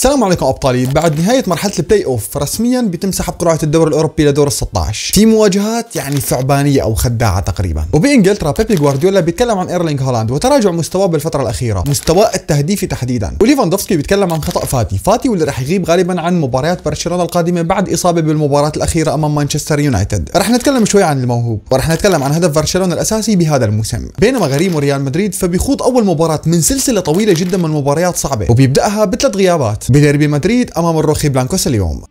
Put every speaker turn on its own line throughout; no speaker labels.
السلام عليكم ابطالي بعد نهايه مرحله البلاي اوف رسميا بيتم سحب قرعه الدور الاوروبي لدور ال 16 في مواجهات يعني ثعبانيه او خداعه تقريبا وبانجلترا بيبي جوارديولا بيتكلم عن ايرلينغ هولاند وتراجع مستواه بالفتره الاخيره مستوى التهديفي تحديدا وليفاندوفسكي بيتكلم عن خطا فاتي فاتي واللي راح يغيب غالبا عن مباريات برشلونه القادمه بعد اصابه بالمباراه الاخيره امام مانشستر يونايتد راح نتكلم شوي عن الموهوب وراح نتكلم عن هدف برشلونه الاساسي بهذا الموسم بينما غريم ريال مدريد فبيخوض اول مباراه من سلسله طويله جدا من مباريات صعبه وبيبداها بثلاث غيابات بديربي مدريد أمام الروخي بلانكوس اليوم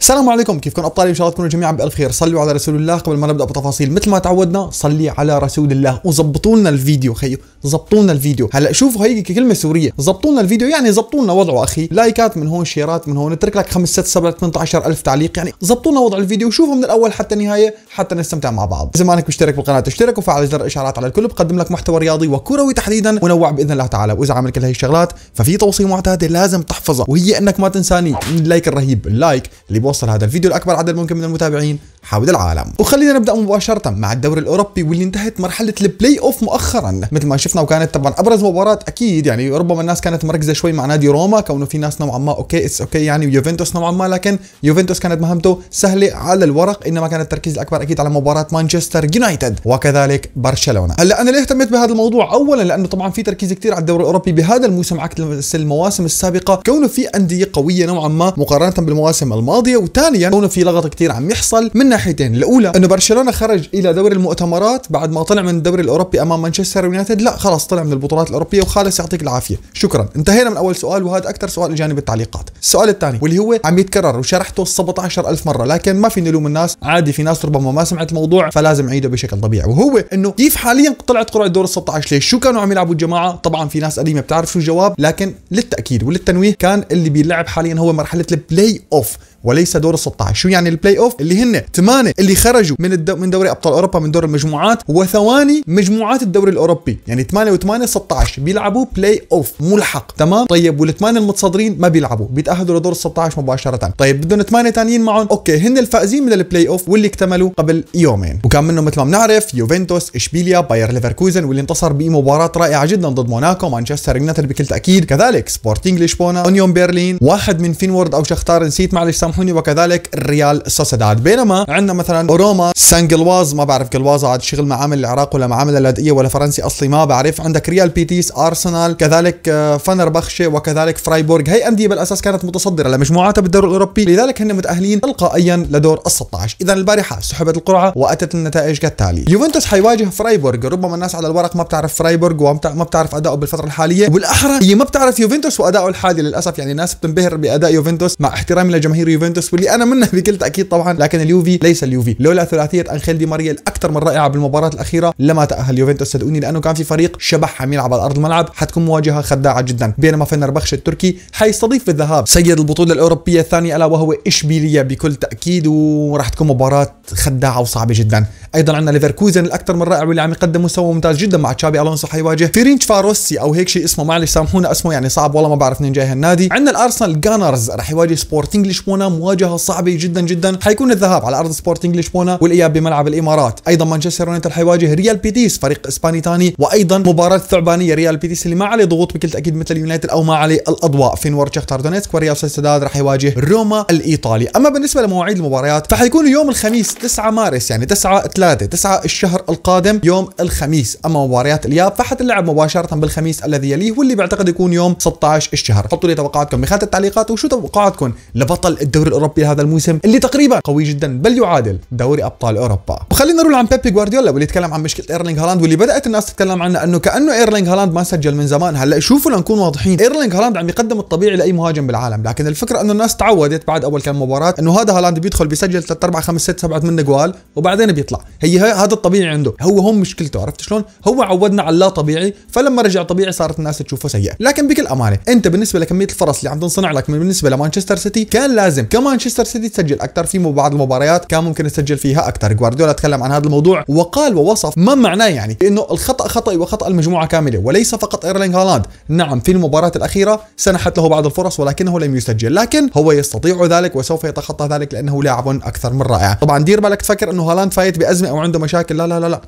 السلام عليكم كيفكم ابطالي ان شاء الله تكونوا جميعا بالف خير صلوا على رسول الله قبل ما نبدا بتفاصيل مثل ما تعودنا صلي على رسول الله وظبطوا لنا الفيديو خيو ظبطوا لنا الفيديو هلا شوفوا هي كلمه سوريه ظبطوا لنا الفيديو يعني ظبطوا لنا وضعه اخي لايكات من هون شيرات من هون اترك لك 5 6 7 18 الف تعليق يعني ظبطوا لنا وضع الفيديو وشوفوا من الاول حتى النهايه حتى نستمتع مع بعض اذا ما انك مشترك بالقناه تشترك وفعل زر الاشعارات على الكل بقدم لك محتوى رياضي وكروي تحديدا منوع باذن الله تعالى واذا عملت كل هي الشغلات ففي توصيه معتاده لازم تحفظها وهي انك ما تنساني اللايك الرهيب اللايك اللي وصل هذا الفيديو لاكبر عدد ممكن من المتابعين حول العالم وخلينا نبدا مباشره مع الدوري الاوروبي واللي انتهت مرحله البلاي اوف مؤخرا مثل ما شفنا وكانت طبعا ابرز مباراه اكيد يعني ربما الناس كانت مركزه شوي مع نادي روما كونه في ناس نوعا ما اوكي اتس اوكي يعني ويوفنتوس نوعا ما لكن يوفنتوس كانت مهمته سهله على الورق انما كان التركيز الاكبر اكيد على مباراه مانشستر يونايتد وكذلك برشلونه هلا انا ليه اهتميت بهذا الموضوع اولا لانه طبعا في تركيز كثير على الدوري الاوروبي بهذا الموسم عكس المواسم السابقه كونه في انديه قويه نوعا ما مقارنه بالمواسم الماضيه وثانيا كونه في لغط كثير عم يحصل من ناحيتين الاولى انه برشلونه خرج الى دوري المؤتمرات بعد ما طلع من الدوري الاوروبي امام مانشستر يونايتد لا خلاص طلع من البطولات الاوروبيه وخالص يعطيك العافيه شكرا انتهينا من اول سؤال وهذا اكثر سؤال اجاني بالتعليقات السؤال الثاني واللي هو عم يتكرر وشرحته 17000 مره لكن ما في نلوم الناس عادي في ناس ربما ما سمعت الموضوع فلازم اعيده بشكل طبيعي وهو انه كيف حاليا طلعت قرعه دور ال 16 ليش شو كانوا عم يلعبوا الجماعه طبعا في ناس قديمه بتعرف شو الجواب لكن للتاكيد وللتنويه كان اللي بيلعب حاليا هو مرحله البلاي اوف وليس دور ال 16 شو يعني البلاي اوف اللي هن ثمانه اللي خرجوا من الدو من دوري ابطال اوروبا من دور المجموعات وثواني مجموعات الدوري الاوروبي يعني 8 و8 16 بيلعبوا بلاي اوف ملحق تمام طيب والثمانه المتصدرين ما بيلعبوا بيتاهلوا لدور ال 16 مباشره طيب بدهم ثمانيه ثانيين معهم اوكي هن الفائزين من البلاي اوف واللي اكتملوا قبل يومين وكان منهم مثل ما بنعرف يوفنتوس اشبيليا باير ليفركوزن واللي انتصر بمباراه رائعه جدا ضد موناكو مانشستر يونايتد بكل تاكيد كذلك سبورتينج لشبونه اونيون برلين واحد من فينورد او شختار نسيت معلش سامحوني وكذلك الريال سوسداد بينما عندنا مثلا روما سانجلواز ما بعرف جلواز عاد شغل معامل العراق ولا معامل اللاذقية ولا فرنسي اصلي ما بعرف عندك ريال بيتيس ارسنال كذلك آه، فنر بخشه وكذلك فرايبورغ هي انديه بالاساس كانت متصدره لمجموعاتها بالدوري الاوروبي لذلك هن متاهلين تلقائيا لدور ال 16 اذا البارحه سحبت القرعه واتت النتائج كالتالي يوفنتوس حيواجه فرايبورغ ربما الناس على الورق ما بتعرف فرايبورغ وما بتعرف اداؤه بالفتره الحاليه وبالاحرى هي ما بتعرف يوفنتوس واداؤه الحالي للاسف يعني الناس بتنبهر باداء يوفنتوس مع احترامي لجماهير يوفنتوس واللي انا منه بكل تاكيد طبعا لكن اليوفي ليس اليوفي لولا ثلاثيه انخيل دي ماريا الاكثر من رائعه بالمباراه الاخيره لما تاهل يوفنتوس صدقوني لانه كان في فريق شبح عم يلعب على ارض الملعب حتكون مواجهه خداعه جدا بينما فنربخش التركي حيستضيف بالذهاب سيد البطوله الاوروبيه الثانيه الا وهو اشبيليه بكل تاكيد وراح تكون مباراه خداعه وصعبه جدا ايضا عندنا ليفركوزن الاكثر من رائع واللي عم يقدم مستوى ممتاز جدا مع تشابي الونسو حيواجه فيرينج فاروسي او هيك شيء اسمه معلش سامحونا اسمه يعني صعب والله ما بعرف منين جاي هالنادي عندنا الارسنال جانرز رح يواجه سبورتنج لشبونه مواجهه صعبه جدا جدا حيكون الذهاب على ارض سبورتنج لشبونه والاياب بملعب الامارات ايضا مانشستر يونايتد حيواجه ريال بيتيس فريق اسباني ثاني وايضا مباراه ثعبانيه ريال بيتيس اللي ما عليه ضغوط بكل تاكيد مثل اليونايتد او ما عليه الاضواء فينورد شختار دونيتسك وريال سوسيداد رح يواجه روما الايطالي اما بالنسبه لمواعيد المباريات فحيكون يوم الخميس 9 مارس يعني 9 ثلاثة تسعة الشهر القادم يوم الخميس اما مباريات الياب فحتلعب مباشره بالخميس الذي يليه واللي بعتقد يكون يوم 16 الشهر حطوا لي توقعاتكم بخانه التعليقات وشو توقعاتكم لبطل الدوري الاوروبي هذا الموسم اللي تقريبا قوي جدا بل يعادل دوري ابطال اوروبا وخلينا نروح عن بيبي جوارديولا واللي يتكلم عن مشكله ايرلينغ هالاند واللي بدات الناس تتكلم عنه انه كانه ايرلينغ هالاند ما سجل من زمان هلا شوفوا لنكون واضحين ايرلينغ هالاند عم يقدم الطبيعي لاي مهاجم بالعالم لكن الفكره انه الناس تعودت بعد اول كم مباراه انه هذا هالاند بيدخل بيسجل 3 4 5 6 7 8 جوال وبعدين بيطلع هي هذا الطبيعي عنده هو هون مشكلته عرفت شلون هو عودنا على اللا طبيعي فلما رجع طبيعي صارت الناس تشوفه سيء لكن بكل امانه انت بالنسبه لكميه الفرص اللي عم تنصنع لك بالنسبه لمانشستر سيتي كان لازم كمانشستر سيتي تسجل اكثر في بعض المباريات كان ممكن تسجل فيها اكثر جوارديولا تكلم عن هذا الموضوع وقال ووصف ما معناه يعني انه الخطا خطا وخطا المجموعه كامله وليس فقط ايرلينغ هالاند نعم في المباراه الاخيره سنحت له بعض الفرص ولكنه لم يسجل لكن هو يستطيع ذلك وسوف يتخطى ذلك لانه لاعب اكثر من رائع طبعا دير بالك تفكر انه هالاند فايت بازمه او عنده مشاكل لا لا لا لا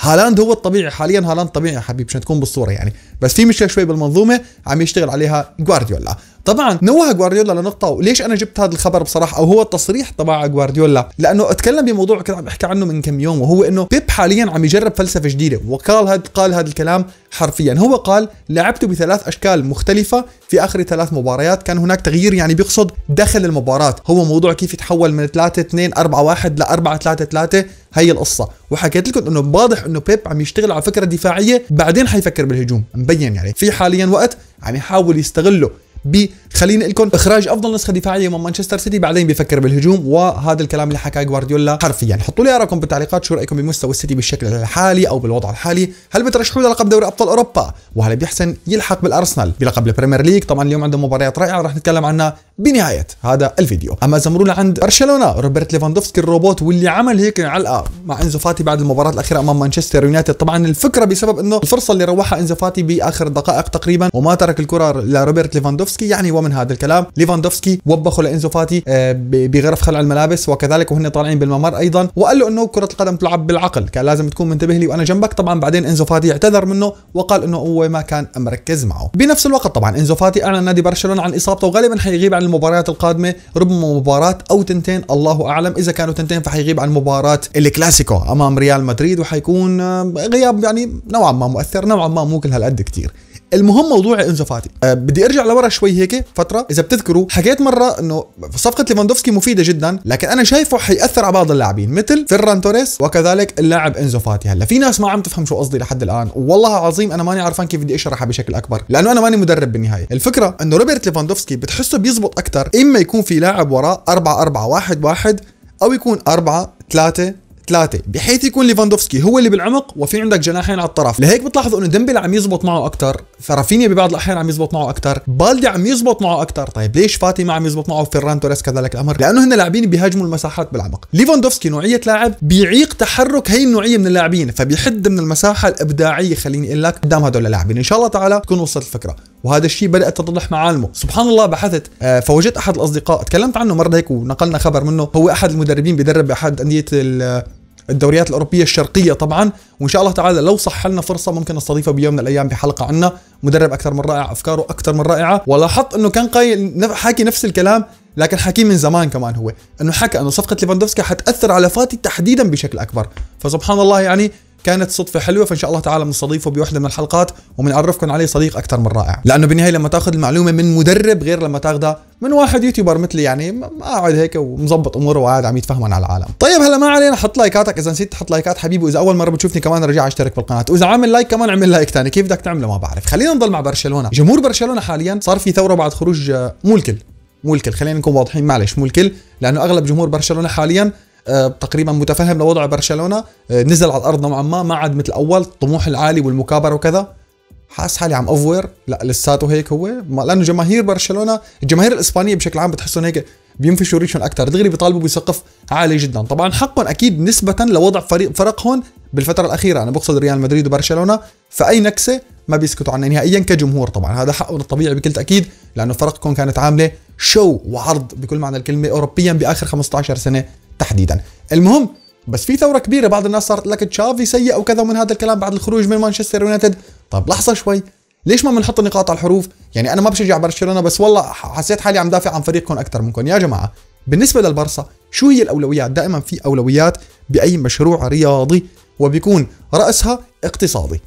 هالاند هو الطبيعي حاليا هالاند طبيعي يا حبيبي عشان تكون بالصوره يعني بس في مشكله شوي بالمنظومه عم يشتغل عليها جوارديولا طبعا نوه جوارديولا لنقطه وليش انا جبت هذا الخبر بصراحه او هو التصريح تبع جوارديولا لانه اتكلم بموضوع كنت عم بحكي عنه من كم يوم وهو انه بيب حاليا عم يجرب فلسفه جديده وقال هذا قال هذا الكلام حرفيا هو قال لعبته بثلاث اشكال مختلفه في اخر ثلاث مباريات كان هناك تغيير يعني بيقصد داخل المباراه هو موضوع كيف يتحول من 3 2 4 1 ل 4 3 3 هي القصة وحكيت لكم انه واضح انه بيب عم يشتغل على فكرة دفاعية بعدين حيفكر بالهجوم مبين يعني في حاليا وقت عم يحاول يستغله ب خلينا لكم اخراج افضل نسخه دفاعيه من مانشستر سيتي بعدين بيفكر بالهجوم وهذا الكلام اللي حكاه جوارديولا حرفيا حطوا لي ارائكم بالتعليقات شو رايكم بمستوى السيتي بالشكل الحالي او بالوضع الحالي هل بترشحوا للقب لقب دوري ابطال اوروبا وهل بيحسن يلحق بالارسنال بلقب البريمير ليج طبعا اليوم عندهم مباريات رائعه رح نتكلم عنها بنهاية هذا الفيديو أما إذا عند لعند برشلونة روبرت ليفاندوفسكي الروبوت واللي عمل هيك علقة مع إنزو فاتي بعد المباراة الأخيرة أمام مانشستر يونايتد طبعا الفكرة بسبب إنه الفرصة اللي روحها إنزو فاتي بآخر دقائق تقريبا وما ترك الكرة لروبرت ليفاندوفسكي يعني ومن هذا الكلام ليفاندوفسكي وبخه لإنزو فاتي آه، بغرف خلع الملابس وكذلك وهن طالعين بالممر أيضا وقال له إنه كرة القدم تلعب بالعقل كان لازم تكون منتبه لي وأنا جنبك طبعا بعدين إنزو فاتي اعتذر منه وقال إنه هو ما كان مركز معه بنفس الوقت طبعا إنزو أعلن نادي برشلونة عن إصابته وغالبا حيغيب عن عن المباريات القادمه ربما مباراه او تنتين الله اعلم اذا كانوا تنتين فحيغيب عن مباراه الكلاسيكو امام ريال مدريد وحيكون آه، غياب يعني نوعا ما مؤثر نوعا ما مو كل هالقد كثير المهم موضوع انزو فاتي أه بدي ارجع لورا شوي هيك فتره اذا بتذكروا حكيت مره انه صفقه ليفاندوفسكي مفيده جدا لكن انا شايفه حياثر على بعض اللاعبين مثل فيران توريس وكذلك اللاعب انزو فاتي هلا في ناس ما عم تفهم شو قصدي لحد الان والله العظيم انا ماني عارفان كيف بدي اشرحها بشكل اكبر لانه انا ماني مدرب بالنهايه الفكره انه روبرت ليفاندوفسكي بتحسه بيزبط اكثر اما يكون في لاعب وراه 4 4 1 1 او يكون 4 3 ثلاثه بحيث يكون ليفاندوفسكي هو اللي بالعمق وفي عندك جناحين على الطرف لهيك بتلاحظوا انه ديمبلي عم يزبط معه اكثر فرافينيا ببعض الاحيان عم يزبط معه اكثر بالدي عم يزبط معه اكثر طيب ليش فاتي ما عم يزبط معه فيران توريس كذلك الامر لانه هن لاعبين بيهاجموا المساحات بالعمق ليفاندوفسكي نوعيه لاعب بيعيق تحرك هي النوعيه من اللاعبين فبيحد من المساحه الابداعيه خليني اقول لك قدام هدول اللاعبين ان شاء الله تعالى تكون وصلت الفكره وهذا الشيء بدات تتضح معالمه سبحان الله بحثت آه، فوجدت احد الاصدقاء تكلمت عنه مره هيك ونقلنا خبر منه هو احد المدربين بيدرب باحد انديه الدوريات الاوروبيه الشرقيه طبعا وان شاء الله تعالى لو صح لنا فرصه ممكن نستضيفه بيوم من الايام بحلقه عنا مدرب اكثر من رائع افكاره اكثر من رائعه ولاحظت انه كان قايل حاكي نفس الكلام لكن حكي من زمان كمان هو انه حكى انه صفقه ليفاندوفسكي حتاثر على فاتي تحديدا بشكل اكبر فسبحان الله يعني كانت صدفه حلوه فان شاء الله تعالى بنستضيفه بوحده من الحلقات وبنعرفكم عليه صديق اكثر من رائع لانه بالنهايه لما تاخذ المعلومه من مدرب غير لما تاخذها من واحد يوتيوبر مثلي يعني قاعد هيك ومظبط اموره وقاعد عم يتفهم على العالم طيب هلا ما علينا حط لايكاتك اذا نسيت تحط لايكات حبيبي واذا اول مره بتشوفني كمان رجع اشترك بالقناه واذا عامل لايك كمان اعمل لايك ثاني كيف بدك تعمله ما بعرف خلينا نضل مع برشلونه جمهور برشلونه حاليا صار في ثوره بعد خروج آه، مو الكل مو الكل خلينا نكون واضحين معلش مو الكل لانه اغلب جمهور برشلونه حاليا آه، تقريبا متفهم لوضع برشلونه آه، نزل على الارض نوعا ما ما عاد مثل اول الطموح العالي والمكابره وكذا حاس حالي عم افور لا لساته هيك هو لانه جماهير برشلونه الجماهير الاسبانيه بشكل عام بتحسهم هيك بينفشوا ريشهم اكثر دغري بيطالبوا بسقف عالي جدا طبعا حقهم اكيد نسبه لوضع فريق فرقهم بالفتره الاخيره انا بقصد ريال مدريد وبرشلونه فاي نكسه ما بيسكتوا عنها نهائيا كجمهور طبعا هذا حقهم الطبيعي بكل تاكيد لانه فرقكم كانت عامله شو وعرض بكل معنى الكلمه اوروبيا باخر 15 سنه تحديدا المهم بس في ثوره كبيره بعض الناس صارت لك تشافي سيء وكذا ومن هذا الكلام بعد الخروج من مانشستر يونايتد طب لحظه شوي ليش ما بنحط النقاط على الحروف يعني انا ما بشجع برشلونه بس والله حسيت حالي عم دافع عن فريقكم اكثر منكم يا جماعه بالنسبه للبرصه شو هي الاولويات دائما في اولويات باي مشروع رياضي وبيكون راسها اقتصادي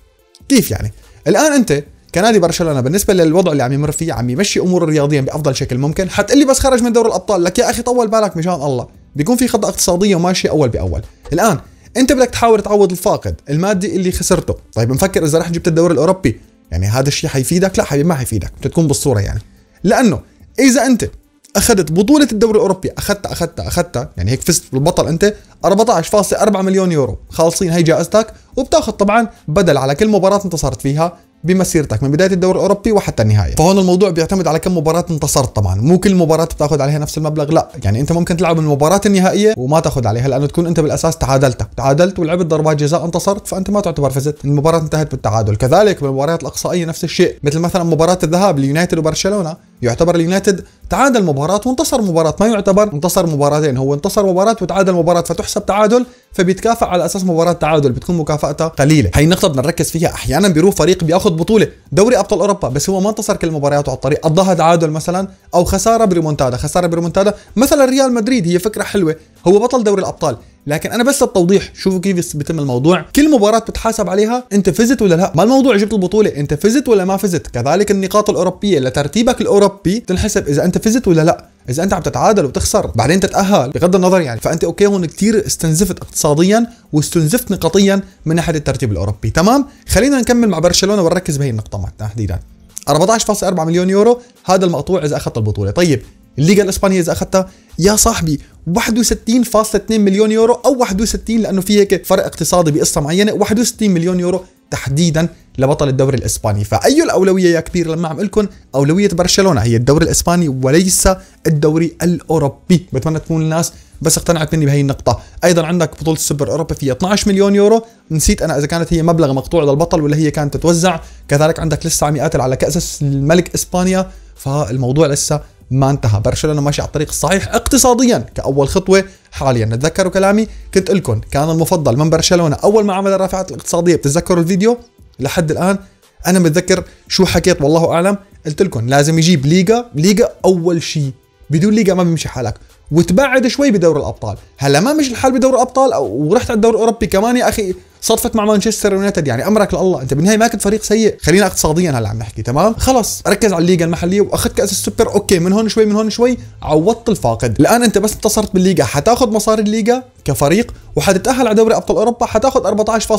كيف يعني الان انت كنادي برشلونه بالنسبه للوضع اللي عم يمر فيه عم يمشي امور رياضيا بافضل شكل ممكن حتقلي بس خرج من دور الابطال لك يا اخي طول بالك مشان الله بيكون في خطه اقتصاديه وماشيه اول باول الان انت بدك تحاول تعوض الفاقد المادي اللي خسرته طيب نفكر اذا رح جبت الدوري الاوروبي يعني هذا الشيء حيفيدك لا حبيبي ما حيفيدك بدك تكون بالصوره يعني لانه اذا انت اخذت بطوله الدوري الاوروبي اخذتها اخذتها اخذتها يعني هيك فزت بالبطل انت 14.4 مليون يورو خالصين هي جائزتك وبتاخذ طبعا بدل على كل مباراه انتصرت فيها بمسيرتك من بدايه الدوري الاوروبي وحتى النهايه فهون الموضوع بيعتمد على كم مباراه انتصرت طبعا مو كل مباراه بتاخذ عليها نفس المبلغ لا يعني انت ممكن تلعب المباراه النهائيه وما تاخذ عليها لانه تكون انت بالاساس تعادلت تعادلت ولعبت ضربات جزاء انتصرت فانت ما تعتبر فزت المباراه انتهت بالتعادل كذلك بالمباريات الاقصائيه نفس الشيء مثل مثلا مباراه الذهاب ليونايتد وبرشلونه يعتبر اليونايتد تعادل مباراة وانتصر مباراة ما يعتبر انتصر مباراتين هو انتصر مباراة وتعادل مباراة فتحسب تعادل فبيتكافئ على اساس مباراه تعادل بتكون مكافاتها قليله هي النقطه بدنا نركز فيها احيانا بيروح فريق بياخذ بطوله دوري ابطال اوروبا بس هو ما انتصر كل مبارياته على الطريق قضاها تعادل مثلا او خساره بريمونتادا خساره بريمونتادا مثلا ريال مدريد هي فكره حلوه هو بطل دوري الابطال لكن انا بس التوضيح شوفوا كيف بيتم الموضوع كل مباراه بتحاسب عليها انت فزت ولا لا ما الموضوع جبت البطوله انت فزت ولا ما فزت كذلك النقاط الاوروبيه لترتيبك الاوروبي تنحسب اذا انت فزت ولا لا اذا انت عم تتعادل وتخسر بعدين تتاهل بغض النظر يعني فانت اوكي هون كثير استنزفت اقتصاديا واستنزفت نقطيا من ناحيه الترتيب الاوروبي تمام خلينا نكمل مع برشلونه ونركز بهي النقطه تحديدا 14.4 مليون يورو هذا المقطوع اذا اخذت البطوله طيب الليغا الاسبانيه اذا اخذتها يا صاحبي 61.2 مليون يورو او 61 لانه في هيك فرق اقتصادي بقصه معينه 61 مليون يورو تحديدا لبطل الدوري الاسباني فاي الاولويه يا كبير لما عم لكم اولويه برشلونه هي الدوري الاسباني وليس الدوري الاوروبي بتمنى تكون الناس بس اقتنعت مني بهي النقطه ايضا عندك بطوله السوبر اوروبا فيها 12 مليون يورو نسيت انا اذا كانت هي مبلغ مقطوع للبطل ولا هي كانت تتوزع كذلك عندك لسه عم يقاتل على كاس الملك اسبانيا فالموضوع لسه ما انتهى برشلونه ماشي على الطريق الصحيح اقتصاديا كاول خطوه حاليا تذكروا كلامي كنت لكم كان المفضل من برشلونه اول ما عمل الرافعات الاقتصاديه بتتذكروا الفيديو لحد الان انا متذكر شو حكيت والله اعلم قلت لكم لازم يجيب ليغا ليغا اول شيء بدون ليغا ما بيمشي حالك وتبعد شوي بدور الابطال هلا ما مش الحال بدور الابطال ورحت على الدور الاوروبي كمان يا اخي صدفت مع مانشستر يونايتد يعني امرك لله انت بالنهايه ما كنت فريق سيء خلينا اقتصاديا هلا عم نحكي تمام خلص ركز على الليغا المحليه واخذت كاس السوبر اوكي من هون شوي من هون شوي عوضت الفاقد الان انت بس انتصرت بالليغا حتاخذ مصاري الليغا كفريق وحتتاهل على دوري ابطال اوروبا حتاخذ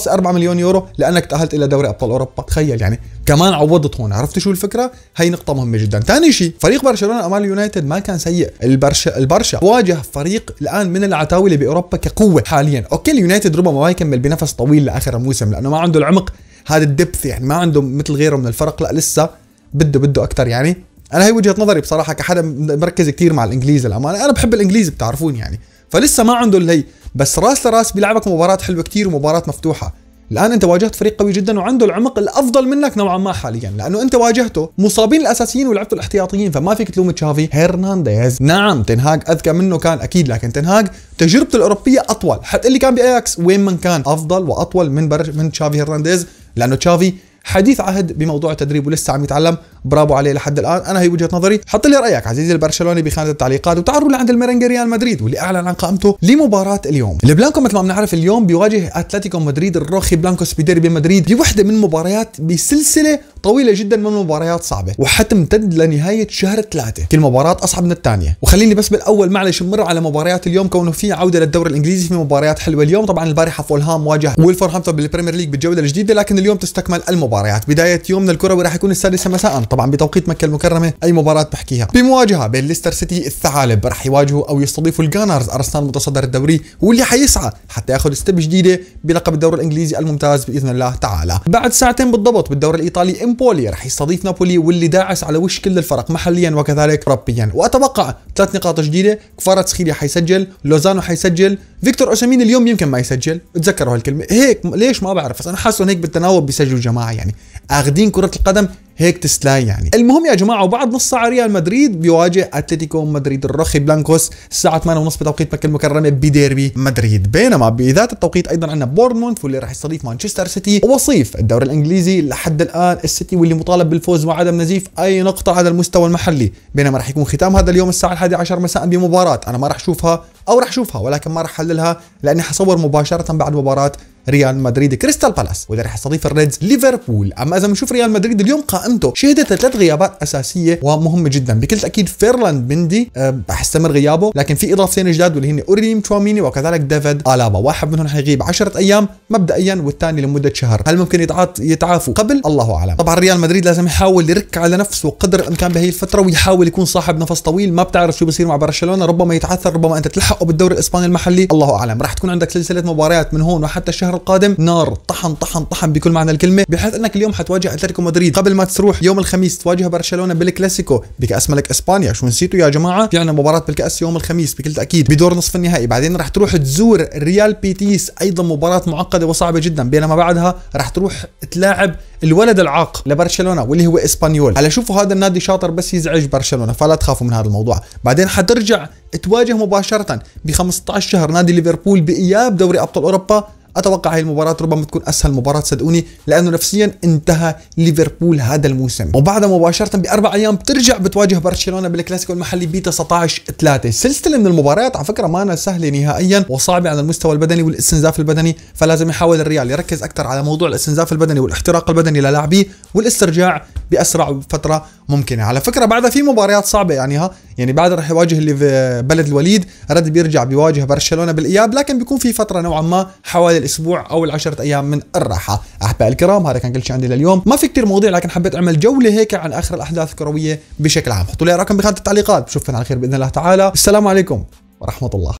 14.4 مليون يورو لانك تاهلت الى دوري ابطال اوروبا تخيل يعني كمان عوضت هون عرفت شو الفكره هي نقطه مهمه جدا ثاني شيء فريق برشلونه امال يونايتد ما كان سيء البرشا البرشا واجه فريق الان من العتاوله باوروبا كقوه حاليا اوكي اليونايتد ربما ما يكمل بنفس طويل لاخر الموسم لانه ما عنده العمق هذا الدبث يعني ما عنده مثل غيره من الفرق لا لسه بده بده اكثر يعني انا هي وجهه نظري بصراحه كحدا مركز كثير مع الانجليز الامانه انا بحب الانجليز بتعرفون يعني فلسه ما عنده اللي بس راس لراس بيلعبك مباراه حلوه كتير ومباراه مفتوحه الان انت واجهت فريق قوي جدا وعنده العمق الافضل منك نوعا ما حاليا لانه انت واجهته مصابين الاساسيين ولعبته الاحتياطيين فما فيك تلوم تشافي هرنانديز نعم تنهاج اذكى منه كان اكيد لكن تنهاج تجربته الاوروبيه اطول حتى اللي كان باياكس وين من كان افضل واطول من برج من تشافي هرنانديز لانه تشافي حديث عهد بموضوع التدريب ولسه عم يتعلم برافو عليه لحد الان انا هي وجهه نظري حط لي رايك عزيزي البرشلوني بخانه التعليقات وتعالوا لعند المرنجا ريال مدريد واللي اعلن عن قائمته لمباراه اليوم البلانكو مثل ما بنعرف اليوم بيواجه اتلتيكو مدريد الروخي بلانكوس بيديربي مدريد بوحده من مباريات بسلسله طويله جدا من مباريات صعبه وحتمتد لنهايه شهر ثلاثه كل مباراه اصعب من الثانيه وخليني بس بالاول معلش نمر على مباريات اليوم كونه في عوده للدوري الانجليزي في مباريات حلوه اليوم طبعا البارحه فولهام واجه ويلفرهامبتون بالبريمير ليج بالجوله الجديده لكن اليوم تستكمل المباريات بدايه يومنا الكروي راح يكون السادسه مساء طبعا بتوقيت مكه المكرمه اي مباراه بحكيها بمواجهه بين ليستر سيتي الثعالب راح يواجهوا او يستضيفوا الجانرز ارسنال متصدر الدوري واللي حيسعى حتى ياخذ ستيب جديده بلقب الدوري الانجليزي الممتاز باذن الله تعالى بعد ساعتين بالضبط بالدوري الايطالي امبولي رح يستضيف نابولي واللي داعس على وش كل الفرق محليا وكذلك ربيا واتوقع ثلاث نقاط جديده سخيلي حيسجل لوزانو حيسجل فيكتور اوسامين اليوم يمكن ما يسجل تذكروا هالكلمه هيك ليش ما بعرف بس انا حاسه هيك بالتناوب بيسجلوا جماعه يعني اخذين كره القدم هيك تسلاي يعني المهم يا جماعه وبعد نص ساعه ريال مدريد بيواجه اتلتيكو مدريد الرخي بلانكوس الساعه 8 ونص بتوقيت مكه المكرمه بديربي مدريد بينما بذات التوقيت ايضا عندنا بورنموث واللي راح يستضيف مانشستر سيتي وصيف الدوري الانجليزي لحد الان السيتي واللي مطالب بالفوز وعدم نزيف اي نقطه على المستوى المحلي بينما راح يكون ختام هذا اليوم الساعه 11 مساء بمباراه انا ما راح اشوفها او راح اشوفها ولكن ما راح احللها لاني حصور مباشره بعد مباراه ريال مدريد كريستال بالاس واذا راح يستضيف الريدز ليفربول اما اذا بنشوف ريال مدريد اليوم قائمته شهدت ثلاث غيابات اساسيه ومهمه جدا بكل تاكيد فيرلاند مندي آه، راح يستمر غيابه لكن في اضافتين جداد واللي هن اوريم تشواميني وكذلك ديفيد الابا واحد منهم حيغيب 10 ايام مبدئيا والثاني لمده شهر هل ممكن يتعاط يتعافوا قبل الله اعلم طبعا ريال مدريد لازم يحاول يرك على نفسه قدر الامكان بهي الفتره ويحاول يكون صاحب نفس طويل ما بتعرف شو بصير مع برشلونه ربما يتعثر ربما انت تلحق او وبالدوري الاسباني المحلي الله اعلم راح تكون عندك سلسله مباريات من هون وحتى الشهر القادم نار طحن طحن طحن بكل معنى الكلمه بحيث انك اليوم حتواجه اتلتيكو مدريد قبل ما تروح يوم الخميس تواجه برشلونه بالكلاسيكو بكاس ملك اسبانيا شو نسيتوا يا جماعه في عندنا مباراه بالكاس يوم الخميس بكل تاكيد بدور نصف النهائي بعدين راح تروح تزور ريال بيتيس ايضا مباراه معقده وصعبه جدا بينما بعدها راح تروح تلاعب الولد العاق لبرشلونه واللي هو اسبانيول هلا شوفوا هذا النادي شاطر بس يزعج برشلونه فلا تخافوا من هذا الموضوع بعدين حترجع تواجه مباشره ب 15 شهر نادي ليفربول باياب دوري ابطال اوروبا اتوقع هي المباراه ربما تكون اسهل مباراه صدقوني لانه نفسيا انتهى ليفربول هذا الموسم وبعدها مباشره باربع ايام بترجع بتواجه برشلونه بالكلاسيكو المحلي ب 19 3 سلسله من المباريات على فكره ما أنا سهله نهائيا وصعبه على المستوى البدني والاستنزاف البدني فلازم يحاول الريال يركز اكثر على موضوع الاستنزاف البدني والاحتراق البدني للاعبيه والاسترجاع باسرع فتره ممكنه على فكره بعدها في مباريات صعبه يعني ها يعني بعد رح يواجه اللي في بلد الوليد رد بيرجع بيواجه برشلونه بالاياب لكن بيكون في فتره نوعا ما حوالي الاسبوع او العشرة ايام من الراحه احبائي الكرام هذا كان كل شيء عندي لليوم ما في كثير مواضيع لكن حبيت اعمل جوله هيك عن اخر الاحداث الكرويه بشكل عام حطوا لي رقم بخانه التعليقات بشوفكم على خير باذن الله تعالى السلام عليكم ورحمه الله